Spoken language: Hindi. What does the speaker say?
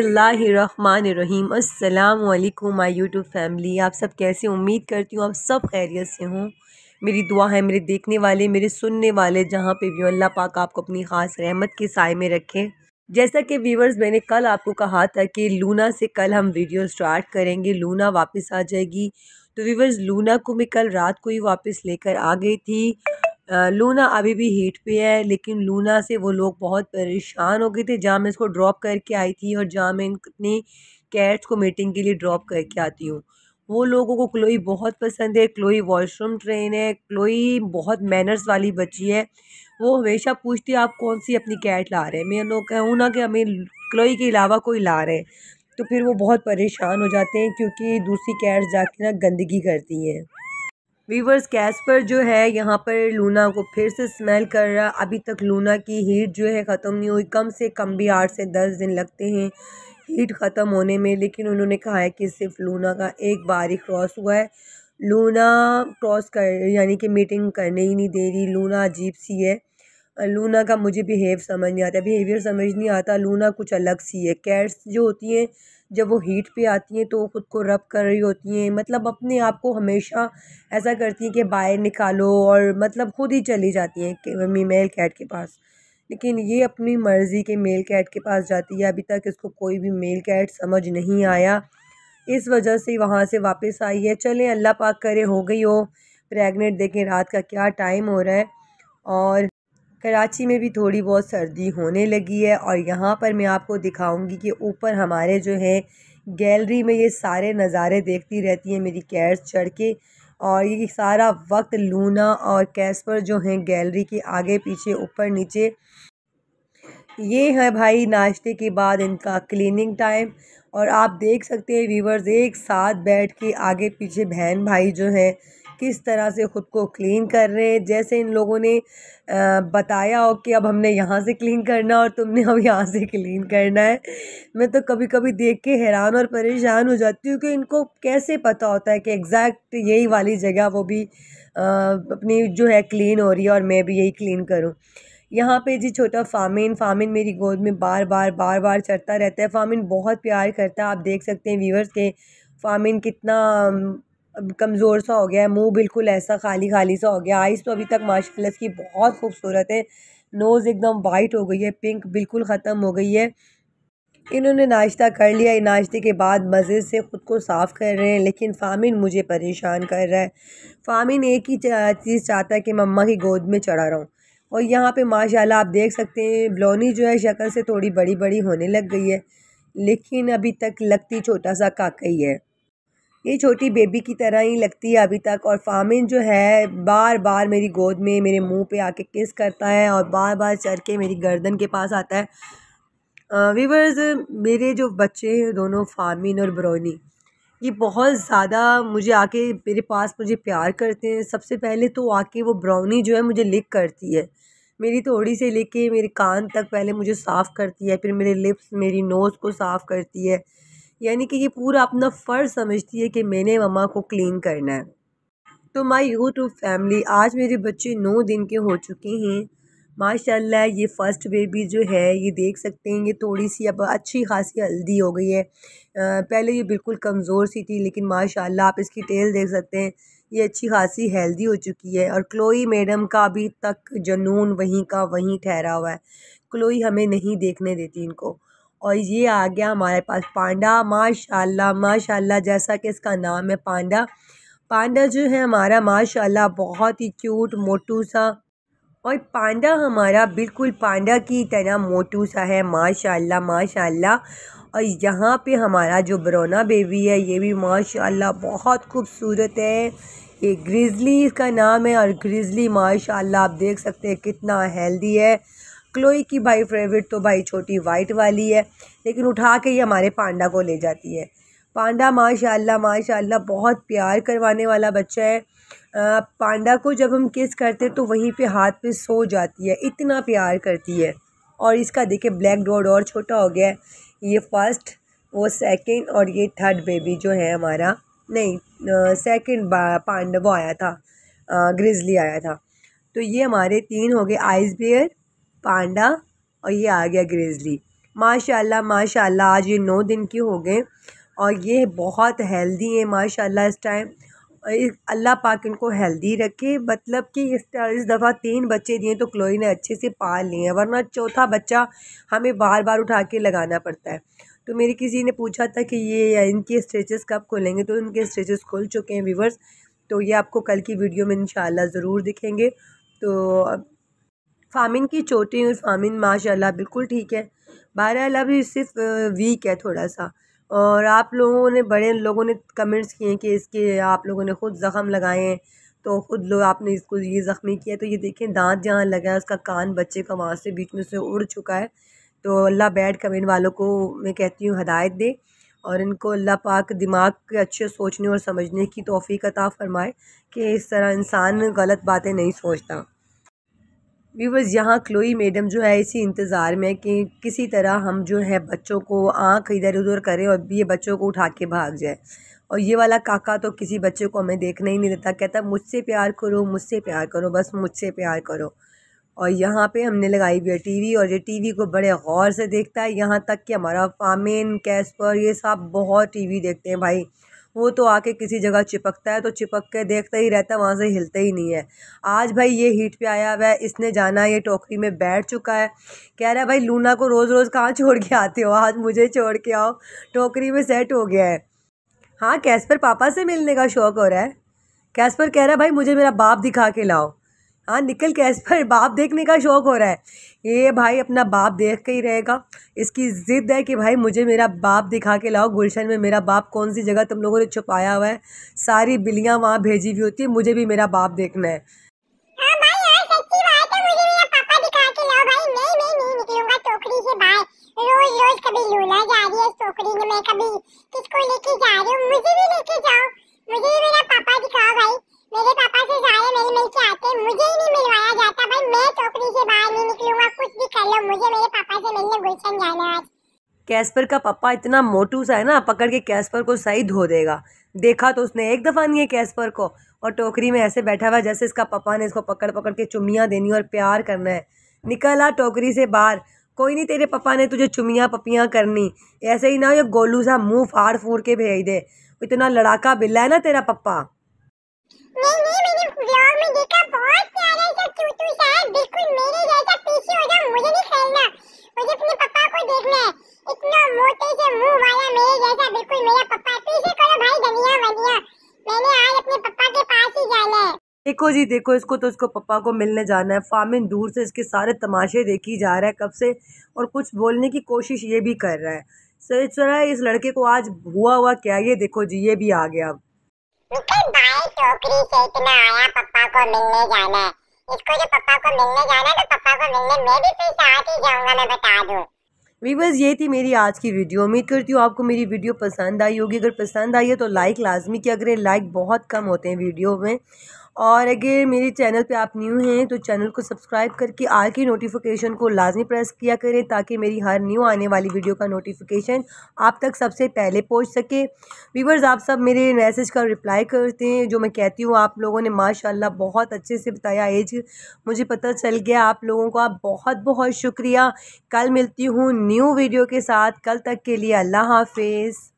बिसमीम् अल्लाम माय यूट्यूब फैमिली आप सब कैसे उम्मीद करती हूँ आप सब खैरियत से हूँ मेरी दुआ है मेरे देखने वाले मेरे सुनने वाले जहाँ पे भी अल्लाह पाक आपको अपनी ख़ास रहमत के साय में रखें जैसा कि व्यूवर्स मैंने कल आपको कहा था कि लूना से कल हम वीडियो स्टार्ट करेंगे लूना वापस आ जाएगी तो व्यूवर्स लूना को मैं कल रात को ही वापस लेकर आ गई थी लूना अभी भी हीट पे है लेकिन लूना से वो लोग बहुत परेशान हो गए थे जहाँ मैं इसको ड्रॉप करके आई थी और जहाँ मैं अपनी कैट्स को मीटिंग के लिए ड्रॉप करके आती हूँ वो लोगों को क्लोई बहुत पसंद है क्लोई वॉशरूम ट्रेन है क्लोई बहुत मैनर्स वाली बच्ची है वो हमेशा पूछती है आप कौन सी अपनी कैट ला रहे हैं मैं लोग कहूँ ना कि हमें क्लोई के अलावा कोई ला रहे हैं तो फिर वो बहुत परेशान हो जाते हैं क्योंकि दूसरी कैट्स जाके ना गंदगी करती हैं वीवर्स कैस्पर जो है यहाँ पर लूना को फिर से स्मेल कर रहा अभी तक लूना की हीट जो है ख़त्म नहीं हुई कम से कम भी आठ से दस दिन लगते हैं हीट ख़त्म होने में लेकिन उन्होंने कहा है कि सिर्फ लूना का एक बार ही क्रॉस हुआ है लूना क्रॉस कर यानी कि मीटिंग करने ही नहीं दे रही लूना अजीब सी है लूना का मुझे बिहेव समझ नहीं आता बिहेवियर समझ नहीं आता लूना कुछ अलग सी है कैट्स जो होती हैं जब वो हीट पे आती हैं तो वो ख़ुद को रब कर रही होती हैं मतलब अपने आप को हमेशा ऐसा करती हैं कि बाहर निकालो और मतलब ख़ुद ही चली जाती हैं मेल कैट के पास लेकिन ये अपनी मर्ज़ी के मेल कैट के पास जाती है अभी तक इसको कोई भी मेल कैट समझ नहीं आया इस वजह से वहाँ से वापस आई है चलें अल्लाह पाक करे हो गई हो प्रेग्नेंट देखें रात का क्या टाइम हो रहा है और कराची में भी थोड़ी बहुत सर्दी होने लगी है और यहाँ पर मैं आपको दिखाऊंगी कि ऊपर हमारे जो है गैलरी में ये सारे नज़ारे देखती रहती हैं मेरी कैट्स चढ़ के और ये सारा वक्त लूना और कैस्पर जो हैं गैलरी के आगे पीछे ऊपर नीचे ये है भाई नाश्ते के बाद इनका क्लिनिंग टाइम और आप देख सकते हैं व्यूवर्स एक साथ बैठ के आगे पीछे बहन भाई जो हैं किस तरह से ख़ुद को क्लीन कर रहे हैं जैसे इन लोगों ने बताया हो कि अब हमने यहाँ से क्लीन करना और तुमने अब यहाँ से क्लीन करना है मैं तो कभी कभी देख के हैरान और परेशान हो जाती हूँ कि इनको कैसे पता होता है कि एग्जैक्ट यही वाली जगह वो भी अपनी जो है क्लीन हो रही है और मैं भी यही क्लीन करूँ यहाँ पे जी छोटा फामिन फामिन मेरी गोद में बार बार बार बार चढ़ता रहता है फामिन बहुत प्यार करता है आप देख सकते हैं व्यूवर्स के फामिन कितना कमज़ोर सा हो गया है मुंह बिल्कुल ऐसा खाली खाली सा हो गया आइज़ तो अभी तक माशाल्लाह इसकी बहुत खूबसूरत है नोज़ एकदम वाइट हो गई है पिंक बिल्कुल ख़त्म हो गई है इन्होंने नाश्ता कर लिया नाश्ते के बाद मज़े से ख़ुद को साफ़ कर रहे हैं लेकिन फ़ामिन मुझे परेशान कर रहा है फ़ामिन एक ही चीज़ चाहता है कि मम्मा की गोद में चढ़ा रहा हूँ और यहाँ पे माशाल्लाह आप देख सकते हैं ब्लोनी जो है शक्ल से थोड़ी बड़ी बड़ी होने लग गई है लेकिन अभी तक लगती छोटा सा काका ही है ये छोटी बेबी की तरह ही लगती है अभी तक और फामिन जो है बार बार मेरी गोद में मेरे मुंह पे आके किस करता है और बार बार चढ़ के मेरी गर्दन के पास आता है वीवर्स मेरे जो बच्चे हैं दोनों फामिन और ब्रोनी ये बहुत ज़्यादा मुझे आके मेरे पास मुझे प्यार करते हैं सबसे पहले तो आके वो ब्राउनी जो है मुझे लिक करती है मेरी थोड़ी से लेके मेरे कान तक पहले मुझे साफ़ करती है फिर मेरे लिप्स मेरी नोज़ को साफ़ करती है यानी कि ये पूरा अपना फ़र्ज समझती है कि मैंने ममा को क्लीन करना है तो माई यूट्यूब फैमिली आज मेरे बच्चे नौ दिन के हो चुके हैं माशाल्लाह ये फ़र्स्ट बेबी जो है ये देख सकते हैं ये थोड़ी सी अब अच्छी खासी हल्दी हो गई है आ, पहले ये बिल्कुल कमज़ोर सी थी लेकिन माशाल्लाह आप इसकी टेल देख सकते हैं ये अच्छी खासी हेल्दी हो चुकी है और क्लोई मैडम का अभी तक जनून वहीं का वहीं ठहरा हुआ है क्लोई हमें नहीं देखने देती इनको और ये आ गया हमारे पास पांडा माशाल्लाह माशाल्लाह जैसा कि इसका नाम है पांडा पांडा जो है हमारा माशाल्लाह बहुत ही क्यूट मोटू सा और पांडा हमारा बिल्कुल पांडा की तरह मोटू सा है माशाल्लाह माशाल्लाह और यहाँ पे हमारा जो बरोना बेबी है ये भी माशाल्लाह बहुत खूबसूरत है ये ग्रिजली इसका नाम है और ग्रिजली माशाल्लाह आप देख सकते हैं कितना हेल्दी है क्लोई की भाई फेवरेट तो भाई छोटी वाइट वाली है लेकिन उठा के ये हमारे पांडा को ले जाती है पांडा माशाल्लाह माशाल्लाह बहुत प्यार करवाने वाला बच्चा है पांडा को जब हम किस करते तो वहीं पे हाथ पे सो जाती है इतना प्यार करती है और इसका देखिए ब्लैक डॉट और छोटा हो गया है ये फर्स्ट वो सेकंड और ये थर्ड बेबी जो है हमारा नहीं सेकेंड पांडा वो आया था ग्रिजली आया था तो ये हमारे तीन हो गए आइस बियर पांडा और ये आ गया ग्रेजली माशाल्लाह माशाल्लाह आज ये नौ दिन की हो गए और ये बहुत हेल्दी है माशाल्लाह इस टाइम अल्लाह पाक इनको हेल्दी रखे मतलब कि इस इस दफ़ा तीन बच्चे दिए तो क्लोई ने अच्छे से पाल लिए हैं वरना चौथा बच्चा हमें बार बार उठा के लगाना पड़ता है तो मेरी किसी ने पूछा था कि ये इनके स्ट्रेचेस कब खुलेंगे तो इनके स्ट्रेचेस खुल चुके हैं व्यूवर्स तो ये आपको कल की वीडियो में इन ज़रूर दिखेंगे तो फ़ामिन की चोटी और फ़ामिन माशाल्लाह बिल्कुल ठीक है अला भी सिर्फ वीक है थोड़ा सा और आप लोगों ने बड़े लोगों ने कमेंट्स किए हैं कि इसके आप लोगों ने ख़ुद ज़ख़म लगाए हैं तो ख़ुद लोग आपने इसको ये ज़ख़्मी किया तो ये देखें दांत जहाँ लगा है उसका कान बच्चे का वहाँ से बीच में से उड़ चुका है तो अल्लाह बैड कमेंट वालों को मैं कहती हूँ हदायत दे और इनको अल्लाह पाक दिमाग के अच्छे सोचने और समझने की तोफ़ी अता फ़रमाए कि इस तरह इंसान गलत बातें नहीं सोचता व्यूवर्स यहाँ क्लोई मैडम जो है इसी इंतज़ार में कि किसी तरह हम जो है बच्चों को आंख इधर उधर करें और ये बच्चों को उठा के भाग जाए और ये वाला काका तो किसी बच्चे को हमें देखने ही नहीं देता कहता मुझसे प्यार करो मुझसे प्यार करो बस मुझसे प्यार करो और यहाँ पे हमने लगाई हुई है वी और ये वी को बड़े गौर से देखता है यहाँ तक कि हमारा फामिन कैसपर ये सब बहुत वी देखते हैं भाई वो तो आके किसी जगह चिपकता है तो चिपक के देखता ही रहता है वहाँ से हिलता ही नहीं है आज भाई ये हीट पे आया हुआ है इसने जाना ये टोकरी में बैठ चुका है कह रहा है भाई लूना को रोज़ रोज़ कहाँ छोड़ के आते हो आज मुझे छोड़ के आओ टोकरी में सेट हो गया है हाँ कैसपर पापा से मिलने का शौक़ हो रहा है कैसपर कह रहा है भाई मुझे मेरा बाप दिखा के लाओ हाँ निकल इस पर बाप देखने का शौक़ हो रहा है ये भाई अपना बाप देख के ही रहेगा इसकी ज़िद है कि भाई मुझे मेरा बाप दिखा के लाओ गुलशन में मेरा बाप कौन सी जगह तुम लोगों ने छुपाया हुआ है सारी बिल्लियाँ वहाँ भेजी हुई होती है मुझे भी मेरा बाप देखना है मुझे भी मेरा पापा दिखाओ भाई मेरे पापा से सारे मिल मिल के आते मुझे ही नहीं मिलवाया जाता भाई मैं चौकड़ी से बाहर नहीं निकलूंगा कुछ भी कर लो मुझे मेरे पापा से मिलने गुलशन जाना आज कैस्पर का पापा इतना मोटू सा है ना पकड़ के कैस्पर को सही धो देगा देखा तो उसने एक दफ़ा नहीं है कैस्पर को और टोकरी में ऐसे बैठा हुआ जैसे इसका पापा ने इसको पकड़ पकड़ के चुमियाँ देनी और प्यार करना है निकल आ टोकरी से बाहर कोई नहीं तेरे पापा ने तुझे चुमियाँ पपियाँ करनी ऐसे ही ना ये गोलू सा मुंह फाड़ फूड़ के भेज दे इतना लड़ाका बिल्ला है ना तेरा पप्पा नहीं नहीं मैंने व्लॉग में देखा बहुत प्यारा सा चूतू सा है बिल्कुल मेरे जैसा पीछे हो जाओ मुझे नहीं खेलना मुझे अपने पापा को देखना है इतना मोटे से मुंह वाला मेरे जैसा बिल्कुल मेरा पापा पीछे करो भाई मैंने आज अपने पापा के पास ही जाना है देखो जी देखो इसको तो इसको पापा को मिलने जाना है फामिन दूर से इसके सारे तमाशे देखी जा रहा है कब से और कुछ बोलने की कोशिश ये भी कर रहा है सही रहा है इस लड़के को आज हुआ हुआ क्या ये देखो जी ये भी आ गया अब इसके भाई टोकरी से इतना आया पप्पा को मिलने जाना इसको जो पप्पा को मिलने जाना तो पप्पा को मिलने भी फिर साथ ही जाऊंगा मैं बता दूँ वीवर्स ये थी मेरी आज की वीडियो उम्मीद करती हूँ आपको मेरी वीडियो पसंद आई होगी अगर पसंद आई है तो लाइक लाजमी किया करें लाइक बहुत कम होते हैं वीडियो में और अगर मेरे चैनल पे आप न्यू हैं तो चैनल को सब्सक्राइब करके आल की नोटिफिकेशन को लाजमी प्रेस किया करें ताकि मेरी हर न्यू आने वाली वीडियो का नोटिफिकेशन आप तक सबसे पहले पहुंच सके व्यूवर्स आप सब मेरे मैसेज का रिप्लाई करते हैं जो मैं कहती हूँ आप लोगों ने माशाल्लाह बहुत अच्छे से बताया एज मुझे पता चल गया आप लोगों का बहुत बहुत शुक्रिया कल मिलती हूँ न्यू वीडियो के साथ कल तक के लिए अल्लाह हाफिज़